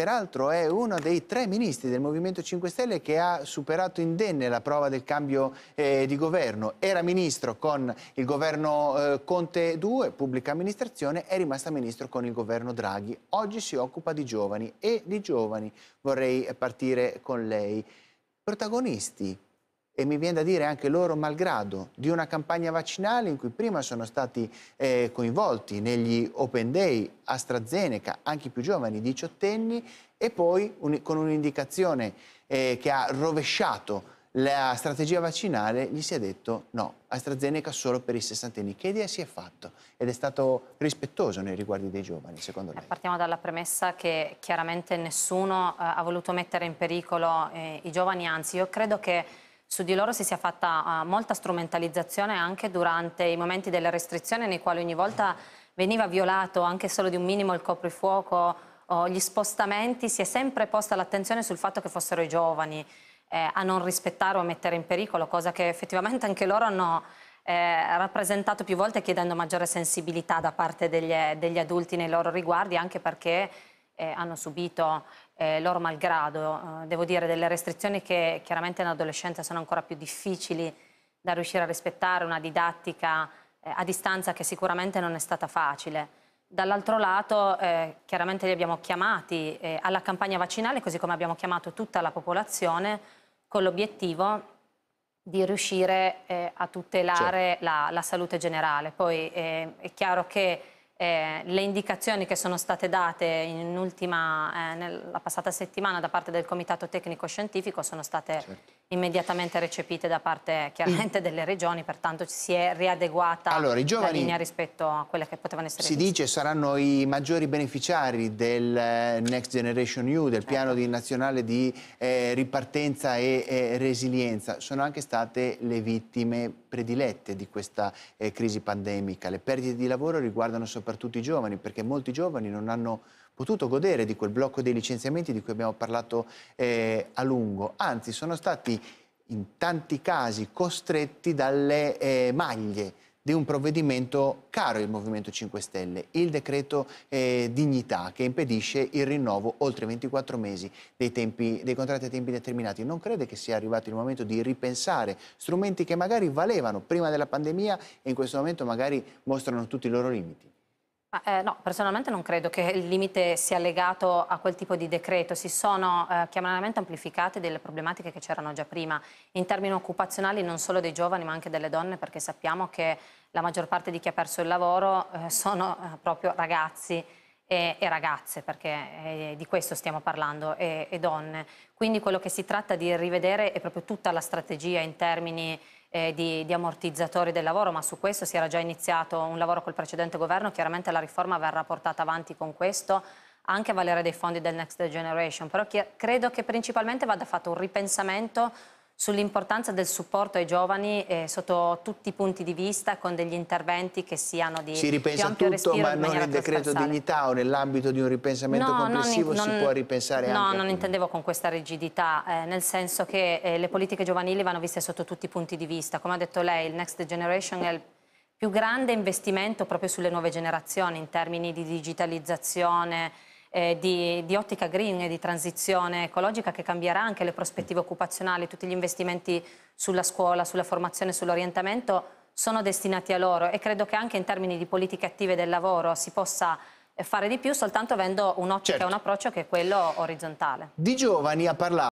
peraltro è uno dei tre ministri del Movimento 5 Stelle che ha superato indenne la prova del cambio eh, di governo. Era ministro con il governo eh, Conte 2, pubblica amministrazione, è rimasta ministro con il governo Draghi. Oggi si occupa di giovani e di giovani vorrei partire con lei. Protagonisti e mi viene da dire anche loro malgrado, di una campagna vaccinale in cui prima sono stati eh, coinvolti negli Open Day AstraZeneca, anche i più giovani, diciottenni, e poi un, con un'indicazione eh, che ha rovesciato la strategia vaccinale gli si è detto no, AstraZeneca solo per i sessantenni. Che idea si è fatto? Ed è stato rispettoso nei riguardi dei giovani, secondo lei? Partiamo dalla premessa che chiaramente nessuno eh, ha voluto mettere in pericolo eh, i giovani, anzi io credo che su di loro si sia fatta uh, molta strumentalizzazione anche durante i momenti delle restrizioni nei quali ogni volta veniva violato anche solo di un minimo il coprifuoco o gli spostamenti, si è sempre posta l'attenzione sul fatto che fossero i giovani eh, a non rispettare o a mettere in pericolo, cosa che effettivamente anche loro hanno eh, rappresentato più volte chiedendo maggiore sensibilità da parte degli, degli adulti nei loro riguardi, anche perché eh, hanno subito eh, loro malgrado, eh, devo dire, delle restrizioni che chiaramente in adolescenza sono ancora più difficili da riuscire a rispettare, una didattica eh, a distanza che sicuramente non è stata facile. Dall'altro lato eh, chiaramente li abbiamo chiamati eh, alla campagna vaccinale, così come abbiamo chiamato tutta la popolazione, con l'obiettivo di riuscire a tutelare certo. la, la, salute generale. Poi è chiaro che eh, le indicazioni che sono state date in ultima, eh, nella passata settimana da parte del Comitato Tecnico Scientifico sono state certo immediatamente recepite da parte chiaramente mm. delle regioni, pertanto ci si è riadeguata allora, la linea rispetto a quelle che potevano essere Si viste. dice saranno i maggiori beneficiari del eh, Next Generation EU, del certo. piano di nazionale di eh, ripartenza e eh, resilienza, sono anche state le vittime predilette di questa eh, crisi pandemica. Le perdite di lavoro riguardano soprattutto i giovani, perché molti giovani non hanno potuto godere di quel blocco dei licenziamenti di cui abbiamo parlato eh, a lungo, anzi sono stati in tanti casi costretti dalle eh, maglie di un provvedimento caro il Movimento 5 Stelle, il decreto eh, dignità che impedisce il rinnovo oltre 24 mesi dei, tempi, dei, contratti a tempi determinati. Non crede che sia arrivato il momento di ripensare strumenti che magari valevano prima della pandemia e in questo momento magari mostrano tutti i loro limiti? Eh, no, personalmente non credo che il limite sia legato a quel tipo di decreto, si sono eh, chiaramente amplificate delle problematiche che c'erano già prima in termini occupazionali non solo dei giovani ma anche delle donne perché sappiamo che la maggior parte di chi ha perso il lavoro eh, sono eh, proprio ragazzi e, e ragazze perché eh, di questo stiamo parlando e, e donne. Quindi quello che si tratta di rivedere è proprio tutta la strategia in termini eh, di, di, ammortizzatori del lavoro, ma su questo si era già iniziato un lavoro col precedente governo, chiaramente la riforma verrà portata avanti con questo anche a valere dei fondi del Next Generation, però credo che principalmente vada fatto un ripensamento sull'importanza del supporto ai giovani eh, sotto tutti i punti di vista con degli interventi che siano di Si ripensa più tutto ma non nel decreto dignità o nell'ambito di un ripensamento no, complessivo non, si non, può ripensare no, anche? No, non alcuni. intendevo con questa rigidità, eh, nel senso che eh, le politiche giovanili vanno viste sotto tutti i punti di vista. Come ha detto lei, il Next Generation è il più grande investimento proprio sulle nuove generazioni in termini di digitalizzazione, eh, di, di, ottica green e di transizione ecologica che cambierà anche le prospettive occupazionali, tutti gli investimenti sulla scuola, sulla formazione, sull'orientamento sono destinati a loro e credo che anche in termini di politiche attive del lavoro si possa eh, fare di più soltanto avendo un'ottica certo. un approccio che è quello orizzontale. Di giovani ha parlato